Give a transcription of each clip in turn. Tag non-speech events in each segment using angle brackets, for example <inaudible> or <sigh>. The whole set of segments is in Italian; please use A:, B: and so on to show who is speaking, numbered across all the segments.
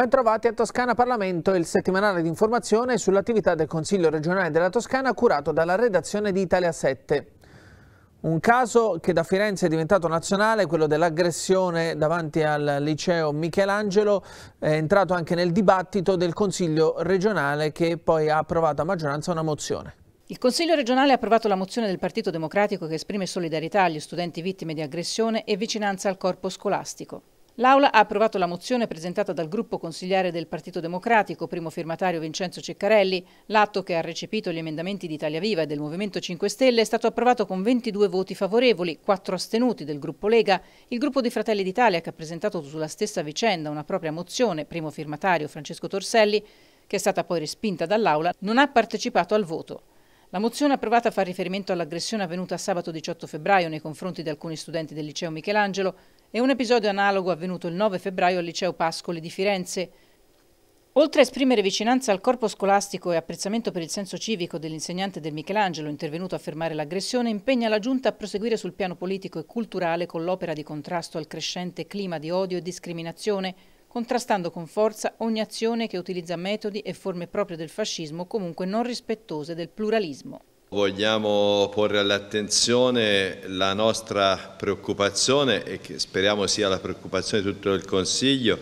A: Bentrovati a Toscana Parlamento, il settimanale di informazione sull'attività del Consiglio regionale della Toscana curato dalla redazione di Italia 7. Un caso che da Firenze è diventato nazionale, quello dell'aggressione davanti al liceo Michelangelo, è entrato anche nel dibattito del Consiglio regionale che poi ha approvato a maggioranza una mozione.
B: Il Consiglio regionale ha approvato la mozione del Partito Democratico che esprime solidarietà agli studenti vittime di aggressione e vicinanza al corpo scolastico. L'Aula ha approvato la mozione presentata dal gruppo consigliare del Partito Democratico, primo firmatario Vincenzo Ceccarelli. L'atto che ha recepito gli emendamenti di Italia Viva e del Movimento 5 Stelle è stato approvato con 22 voti favorevoli, 4 astenuti del gruppo Lega. Il gruppo di Fratelli d'Italia, che ha presentato sulla stessa vicenda una propria mozione, primo firmatario Francesco Torselli, che è stata poi respinta dall'Aula, non ha partecipato al voto. La mozione approvata fa riferimento all'aggressione avvenuta sabato 18 febbraio nei confronti di alcuni studenti del liceo Michelangelo e un episodio analogo avvenuto il 9 febbraio al liceo Pascoli di Firenze. Oltre a esprimere vicinanza al corpo scolastico e apprezzamento per il senso civico dell'insegnante del Michelangelo intervenuto a fermare l'aggressione, impegna la Giunta a proseguire sul piano politico e culturale con l'opera di contrasto al crescente clima di odio e discriminazione contrastando con forza ogni azione che utilizza metodi e forme proprie del fascismo comunque non rispettose del pluralismo.
C: Vogliamo porre all'attenzione la nostra preoccupazione e che speriamo sia la preoccupazione di tutto il Consiglio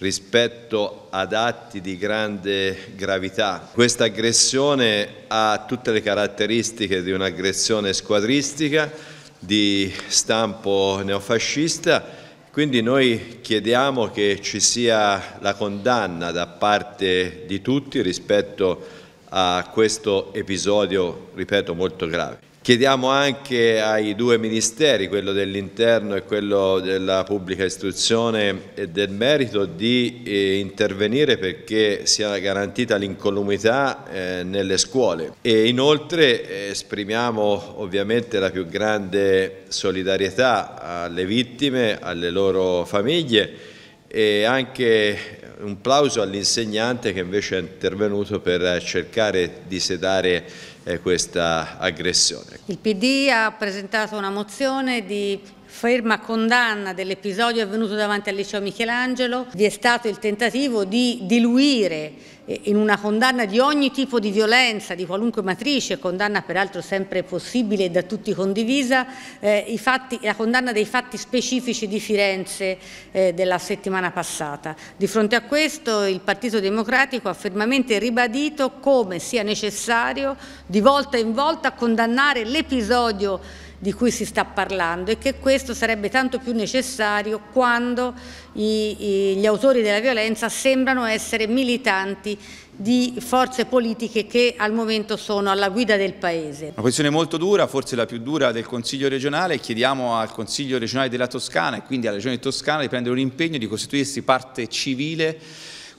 C: rispetto ad atti di grande gravità. Questa aggressione ha tutte le caratteristiche di un'aggressione squadristica di stampo neofascista quindi noi chiediamo che ci sia la condanna da parte di tutti rispetto a questo episodio, ripeto, molto grave. Chiediamo anche ai due ministeri, quello dell'interno e quello della pubblica istruzione e del merito, di eh, intervenire perché sia garantita l'incolumità eh, nelle scuole. E inoltre eh, esprimiamo ovviamente la più grande solidarietà alle vittime, alle loro famiglie e anche un plauso all'insegnante che invece è intervenuto per cercare di sedare eh, questa aggressione.
D: Il PD ha presentato una mozione di ferma condanna dell'episodio avvenuto davanti al liceo Michelangelo, vi è stato il tentativo di diluire eh, in una condanna di ogni tipo di violenza, di qualunque matrice, condanna peraltro sempre possibile e da tutti condivisa, eh, fatti, la condanna dei fatti specifici di Firenze eh, della settimana passata. Di fronte a questo il Partito Democratico ha fermamente ribadito come sia necessario di volta in volta condannare l'episodio di cui si sta parlando e che questo sarebbe tanto più necessario quando i, i, gli autori della violenza sembrano essere militanti di forze politiche che al momento sono alla guida del Paese. Una
E: questione molto dura, forse la più dura del Consiglio regionale, chiediamo al Consiglio regionale della Toscana e quindi alla Regione Toscana di prendere un impegno di costituirsi parte civile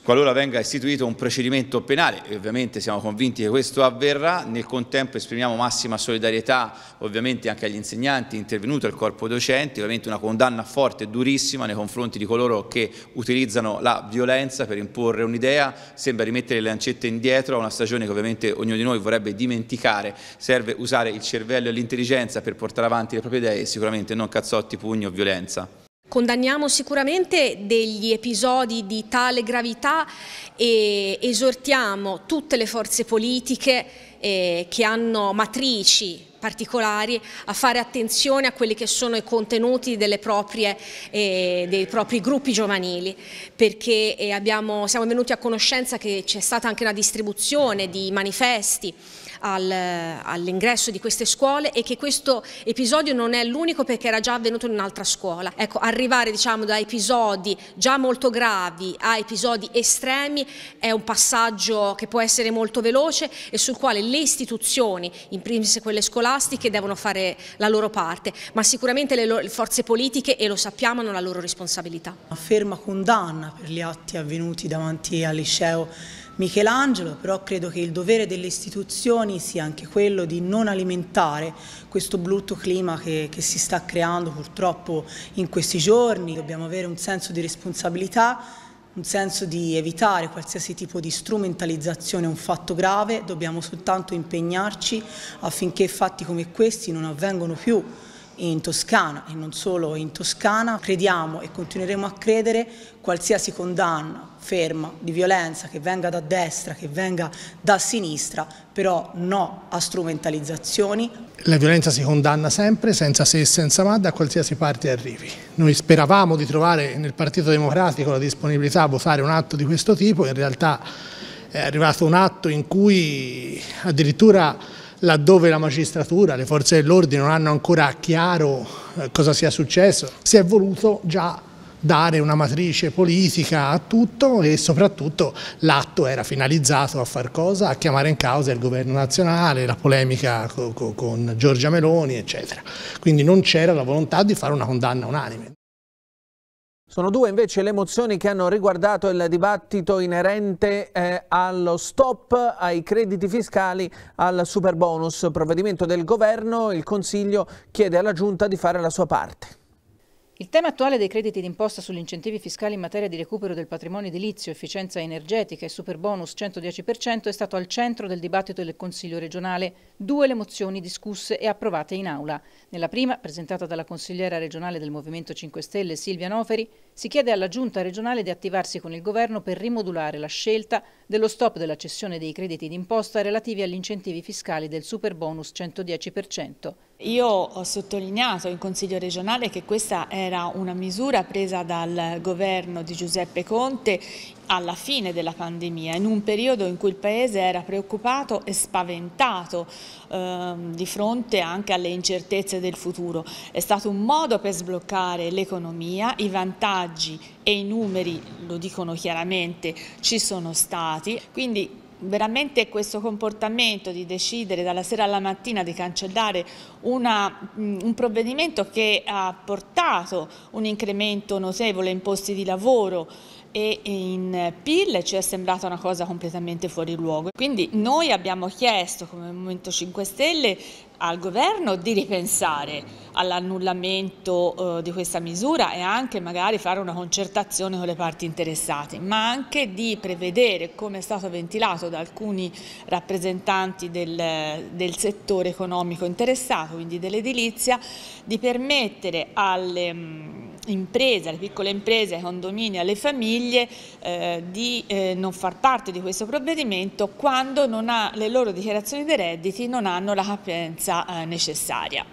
E: qualora venga istituito un procedimento penale, e ovviamente siamo convinti che questo avverrà, nel contempo esprimiamo massima solidarietà ovviamente anche agli insegnanti intervenuti, al corpo docenti, ovviamente una condanna forte e durissima nei confronti di coloro che utilizzano la violenza per imporre un'idea, sembra rimettere le lancette indietro a una stagione che ovviamente ognuno di noi vorrebbe dimenticare, serve usare il cervello e l'intelligenza per portare avanti le proprie idee e sicuramente non cazzotti, pugni o violenza.
F: Condanniamo sicuramente degli episodi di tale gravità e esortiamo tutte le forze politiche eh, che hanno matrici particolari a fare attenzione a quelli che sono i contenuti proprie, eh, dei propri gruppi giovanili perché eh, abbiamo, siamo venuti a conoscenza che c'è stata anche una distribuzione di manifesti al, all'ingresso di queste scuole e che questo episodio non è l'unico perché era già avvenuto in un'altra scuola. Ecco, arrivare diciamo, da episodi già molto gravi a episodi estremi è un passaggio che può essere molto veloce e sul quale le istituzioni, in primis quelle scolastiche, devono fare la loro parte, ma sicuramente le forze politiche, e lo sappiamo, hanno la loro responsabilità.
B: Una ferma condanna per gli atti avvenuti davanti al liceo Michelangelo, però credo che il dovere delle istituzioni sia anche quello di non alimentare questo brutto clima che, che si sta creando purtroppo in questi giorni. Dobbiamo avere un senso di responsabilità un senso di evitare qualsiasi tipo di strumentalizzazione è un fatto grave, dobbiamo soltanto impegnarci affinché fatti come questi non avvengano più in Toscana e non solo in Toscana. Crediamo e continueremo a credere qualsiasi condanna ferma di violenza che venga da destra, che venga da sinistra, però no a strumentalizzazioni.
G: La violenza si condanna sempre, senza se e senza ma, da qualsiasi parte arrivi. Noi speravamo di trovare nel Partito Democratico la disponibilità a votare un atto di questo tipo, in realtà è arrivato un atto in cui addirittura laddove la magistratura, le forze dell'ordine non hanno ancora chiaro eh, cosa sia successo, si è voluto già dare una matrice politica a tutto e soprattutto l'atto era finalizzato a far cosa? A chiamare in causa il governo nazionale, la polemica con Giorgia Meloni eccetera. Quindi non c'era la volontà di fare una condanna
A: unanime. Sono due invece le mozioni che hanno riguardato il dibattito inerente eh, allo stop ai crediti fiscali al super bonus, provvedimento del governo, il Consiglio chiede alla Giunta di fare la sua parte.
B: Il tema attuale dei crediti d'imposta sugli incentivi fiscali in materia di recupero del patrimonio edilizio, efficienza energetica e superbonus 110% è stato al centro del dibattito del Consiglio regionale. Due le mozioni discusse e approvate in aula. Nella prima, presentata dalla consigliera regionale del Movimento 5 Stelle Silvia Noferi, si chiede alla Giunta regionale di attivarsi con il Governo per rimodulare la scelta dello stop della cessione dei crediti d'imposta relativi agli incentivi fiscali del super bonus 110%. Io ho sottolineato in Consiglio regionale che questa
D: era una misura presa dal governo di Giuseppe Conte alla fine della pandemia, in un periodo in cui il Paese era preoccupato e spaventato ehm, di fronte anche alle incertezze del futuro. È stato un modo per sbloccare l'economia, i vantaggi e i numeri, lo dicono chiaramente, ci sono stati, quindi veramente questo comportamento di decidere dalla sera alla mattina di cancellare una, un provvedimento che ha portato un incremento notevole in posti di lavoro, e in PIL ci è sembrata una cosa completamente fuori luogo. Quindi noi abbiamo chiesto come Movimento 5 Stelle al governo di ripensare all'annullamento eh, di questa misura e anche magari fare una concertazione con le parti interessate, ma anche di prevedere, come è stato ventilato da alcuni rappresentanti del, del settore economico interessato, quindi dell'edilizia, di permettere alle... Mh, mm, imprese, alle piccole imprese, ai condomini, alle famiglie eh, di eh, non far parte di questo provvedimento quando ha, le loro dichiarazioni dei redditi non hanno
B: la capienza eh, necessaria.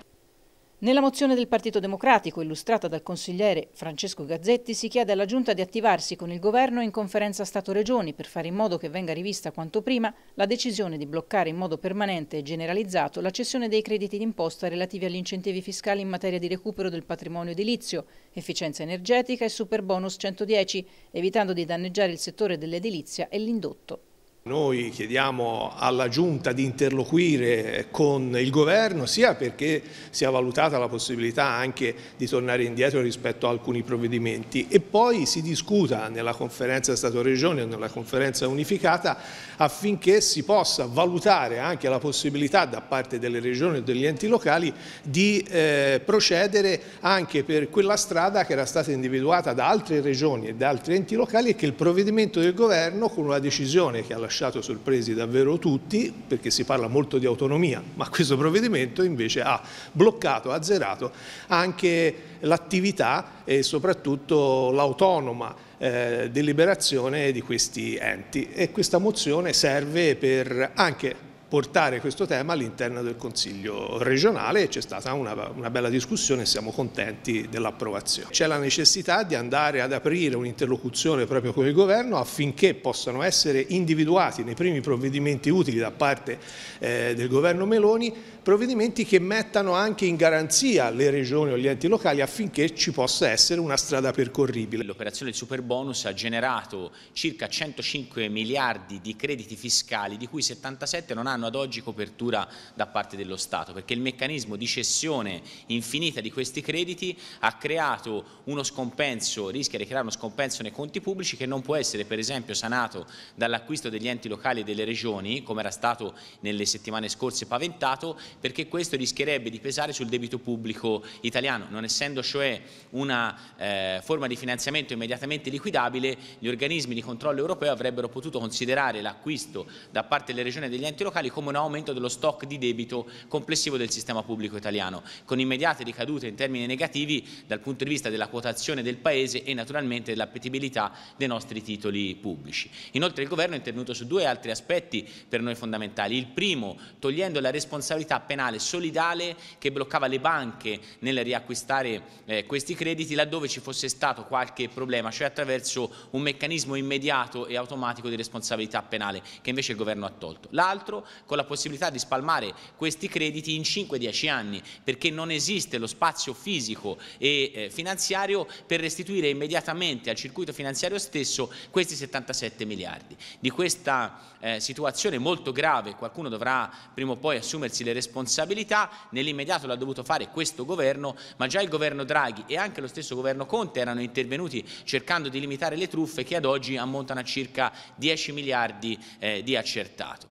B: Nella mozione del Partito Democratico, illustrata dal consigliere Francesco Gazzetti, si chiede alla Giunta di attivarsi con il governo in conferenza Stato-Regioni per fare in modo che venga rivista quanto prima la decisione di bloccare in modo permanente e generalizzato la cessione dei crediti d'imposta relativi agli incentivi fiscali in materia di recupero del patrimonio edilizio, efficienza energetica e superbonus 110, evitando di danneggiare il settore dell'edilizia e l'indotto.
G: Noi chiediamo alla Giunta di interloquire con il Governo sia perché sia valutata la possibilità anche di tornare indietro rispetto a alcuni provvedimenti e poi si discuta nella conferenza Stato-Regione o nella conferenza unificata affinché si possa valutare anche la possibilità da parte delle regioni e degli enti locali di eh, procedere anche per quella strada che era stata individuata da altre regioni e da altri enti locali e che il provvedimento del Governo con una decisione che ha lasciato lasciato sorpresi davvero tutti, perché si parla molto di autonomia, <laughs> ma questo provvedimento invece ha bloccato, azzerato anche l'attività e soprattutto l'autonoma eh, deliberazione di questi enti e questa mozione serve per anche portare questo tema all'interno del Consiglio regionale e c'è stata una, una, bella discussione e siamo contenti dell'approvazione. C'è la necessità di andare ad aprire un'interlocuzione proprio con il Governo affinché possano essere individuati nei primi provvedimenti utili da parte eh, del Governo Meloni provvedimenti che mettano anche in garanzia le regioni o gli enti locali affinché ci
H: possa essere una strada percorribile. L'operazione del Superbonus ha generato circa 105 miliardi di crediti fiscali di cui 77 non hanno hanno ad oggi copertura da parte dello Stato, perché il meccanismo di cessione infinita di questi crediti ha creato uno scompenso, rischia di creare uno scompenso nei conti pubblici che non può essere per esempio sanato dall'acquisto degli enti locali e delle regioni, come era stato nelle settimane scorse paventato, perché questo rischierebbe di pesare sul debito pubblico italiano, non essendo cioè una eh, forma di finanziamento immediatamente liquidabile, gli organismi di controllo europeo avrebbero potuto considerare l'acquisto da parte delle regioni e degli enti locali finanziari come un aumento dello stock di debito complessivo del sistema pubblico italiano, con immediate ricadute in termini negativi dal punto di vista della quotazione del Paese e naturalmente dell'appetibilità dei nostri titoli pubblici. Inoltre il Governo è intervenuto su due altri aspetti per noi fondamentali. Il primo, togliendo la responsabilità penale solidale che bloccava le banche nel riacquistare eh, questi crediti laddove ci fosse stato qualche problema, cioè attraverso un meccanismo immediato e automatico di responsabilità penale che invece il Governo ha tolto. L'altro, con la possibilità di spalmare questi crediti in 5-10 anni perché non esiste lo spazio fisico e eh, finanziario per restituire immediatamente al circuito finanziario stesso questi 77 miliardi. Di questa eh, situazione molto grave qualcuno dovrà prima o poi assumersi le responsabilità, nell'immediato l'ha dovuto fare questo governo, ma già il governo Draghi e anche lo stesso governo Conte erano intervenuti cercando di limitare le truffe che ad oggi ammontano a circa 10 miliardi eh, di accertato.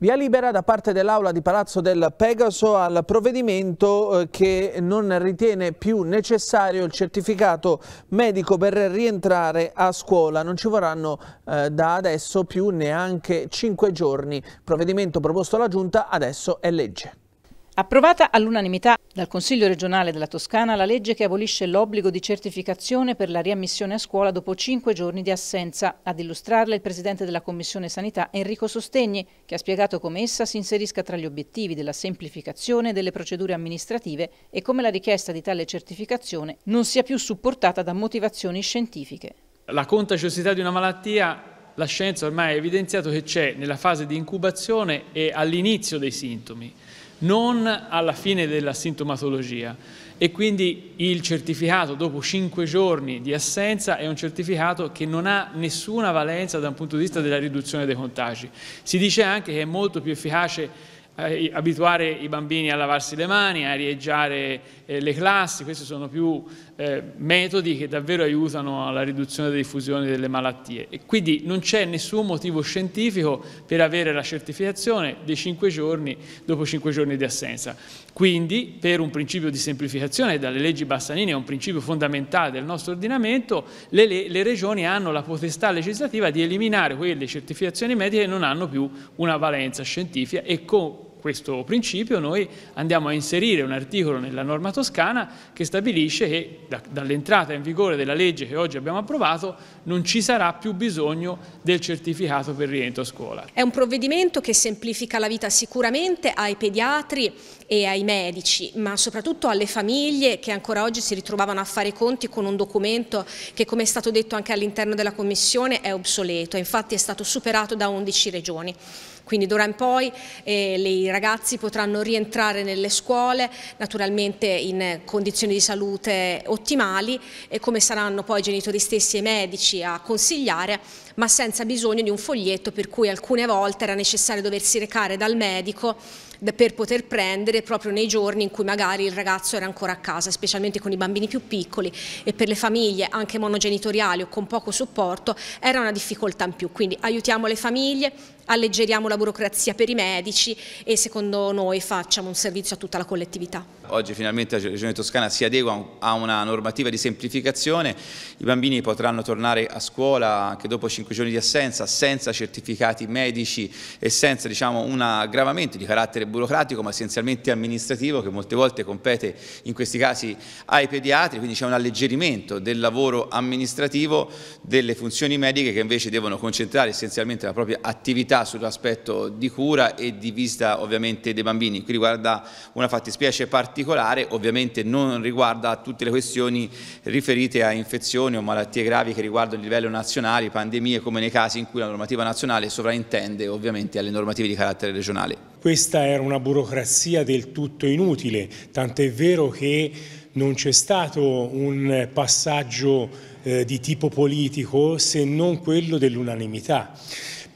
A: Via libera da parte dell'Aula di Palazzo del Pegaso al provvedimento eh, che non ritiene più necessario il certificato medico per rientrare a scuola. Non ci vorranno eh, da adesso più neanche cinque giorni. Provvedimento proposto alla Giunta adesso è
B: legge. Approvata all'unanimità dal Consiglio regionale della Toscana la legge che abolisce l'obbligo di certificazione per la riammissione a scuola dopo cinque giorni di assenza. Ad illustrarla il Presidente della Commissione Sanità Enrico Sostegni, che ha spiegato come essa si inserisca tra gli obiettivi della semplificazione delle procedure amministrative e come la richiesta di tale certificazione non sia più supportata da motivazioni scientifiche.
I: La contagiosità di una malattia la scienza ormai ha evidenziato che c'è nella fase di incubazione e all'inizio dei sintomi non alla fine della sintomatologia e quindi il certificato dopo cinque giorni di assenza è un certificato che non ha nessuna valenza da un punto di vista della riduzione dei contagi. Si dice anche che è molto più efficace eh, abituare i bambini a lavarsi le mani, a arieggiare eh, le classi, questi sono più eh, metodi che davvero aiutano alla riduzione della diffusione delle malattie. E quindi non c'è nessun motivo scientifico per avere la certificazione dei 5 giorni dopo 5 giorni di assenza. Quindi per un principio di semplificazione dalle leggi Bassanini è un principio fondamentale del nostro ordinamento, le, le, le regioni hanno la potestà legislativa di eliminare quelle certificazioni mediche che non hanno più una valenza scientifica e con questo principio noi andiamo a inserire un articolo nella norma toscana che stabilisce che da, dall'entrata in vigore della legge che oggi abbiamo approvato non ci sarà più bisogno del certificato per rientro a scuola.
F: È un provvedimento che semplifica la vita sicuramente ai pediatri e ai medici, ma soprattutto alle famiglie che ancora oggi si ritrovavano a fare i conti con un documento che come è stato detto anche all'interno della Commissione è obsoleto, infatti è stato superato da 11 regioni. Quindi d'ora in poi eh, i ragazzi potranno rientrare nelle scuole naturalmente in condizioni di salute ottimali e come saranno poi i genitori stessi e i medici a consigliare ma senza bisogno di un foglietto per cui alcune volte era necessario doversi recare dal medico per poter prendere proprio nei giorni in cui magari il ragazzo era ancora a casa, specialmente con i bambini più piccoli e per le famiglie anche monogenitoriali o con poco supporto era una difficoltà in più, quindi aiutiamo le famiglie, alleggeriamo la burocrazia per i medici e secondo noi facciamo un servizio a tutta la collettività.
E: Oggi finalmente la Regione Toscana si adegua a una normativa di semplificazione, i bambini potranno tornare a scuola anche dopo 5 giorni di assenza senza certificati medici e senza diciamo, un aggravamento di carattere burocratico ma essenzialmente amministrativo che molte volte compete in questi casi ai pediatri, quindi c'è un alleggerimento del lavoro amministrativo delle funzioni mediche che invece devono concentrare essenzialmente la propria attività sensibilità sull'aspetto di cura e di visita ovviamente dei bambini, qui riguarda una fattispecie particolare, ovviamente non riguarda tutte le questioni riferite a infezioni o malattie gravi che riguardano il livello nazionale, pandemie come nei casi in cui la normativa nazionale sovraintende ovviamente alle normative di carattere regionale.
G: Questa era una burocrazia del tutto inutile, tant'è vero che non c'è stato un passaggio eh, di tipo politico se non quello dell'unanimità.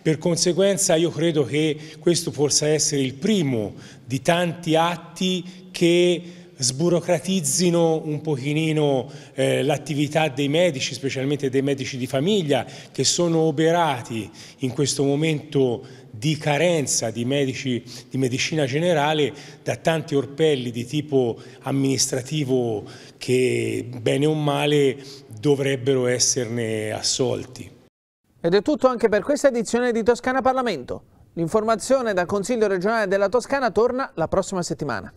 G: Per conseguenza io credo che questo possa essere il primo di tanti atti che sburocratizzino un pochino eh, l'attività dei medici, specialmente dei medici di famiglia, che sono oberati in questo momento di carenza di medici di medicina generale da tanti orpelli di tipo amministrativo che bene o
A: male dovrebbero esserne assolti. Ed è tutto anche per questa edizione di Toscana Parlamento. L'informazione dal Consiglio regionale della Toscana torna la prossima settimana.